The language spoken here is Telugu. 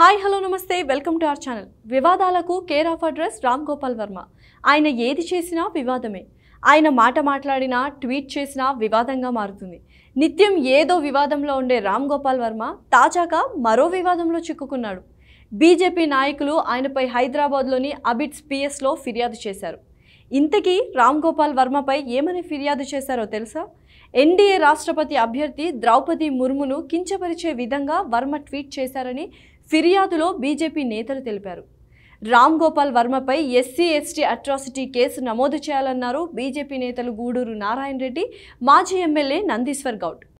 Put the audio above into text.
హాయ్ హలో నమస్తే వెల్కమ్ టు అవర్ ఛానల్ వివాదాలకు care of address Ram Gopal Varma ఆయన ఏది చేసినా వివాదమే ఆయన మాట మాట్లాడినా ట్వీట్ చేసినా వివాదంగా మారుతుంది నిత్యం ఏదో వివాదంలో ఉండే రామ్ గోపాల్ వర్మ తాజాగా మరో వివాదంలో చిక్కుకున్నాడు బీజేపీ నాయకులు ఆయనపై హైదరాబాద్లోని అబిట్స్ పిఎస్లో ఫిర్యాదు చేశారు ఇంతకీ రామ్ గోపాల్ వర్మపై ఏమని ఫిర్యాదు చేశారో తెలుసా ఎన్డీఏ రాష్ట్రపతి అభ్యర్థి ద్రౌపది ముర్మును కించపరిచే విధంగా వర్మ ట్వీట్ చేశారని ఫిర్యాదులో బీజేపీ నేతలు తెలిపారు రామ్ గోపాల్ వర్మపై ఎస్సీ ఎస్టీ అట్రాసిటీ కేసు నమోదు చేయాలన్నారు బీజేపీ నేతలు గూడూరు నారాయణ రెడ్డి మాజీ ఎమ్మెల్యే నందీశ్వర్ గౌడ్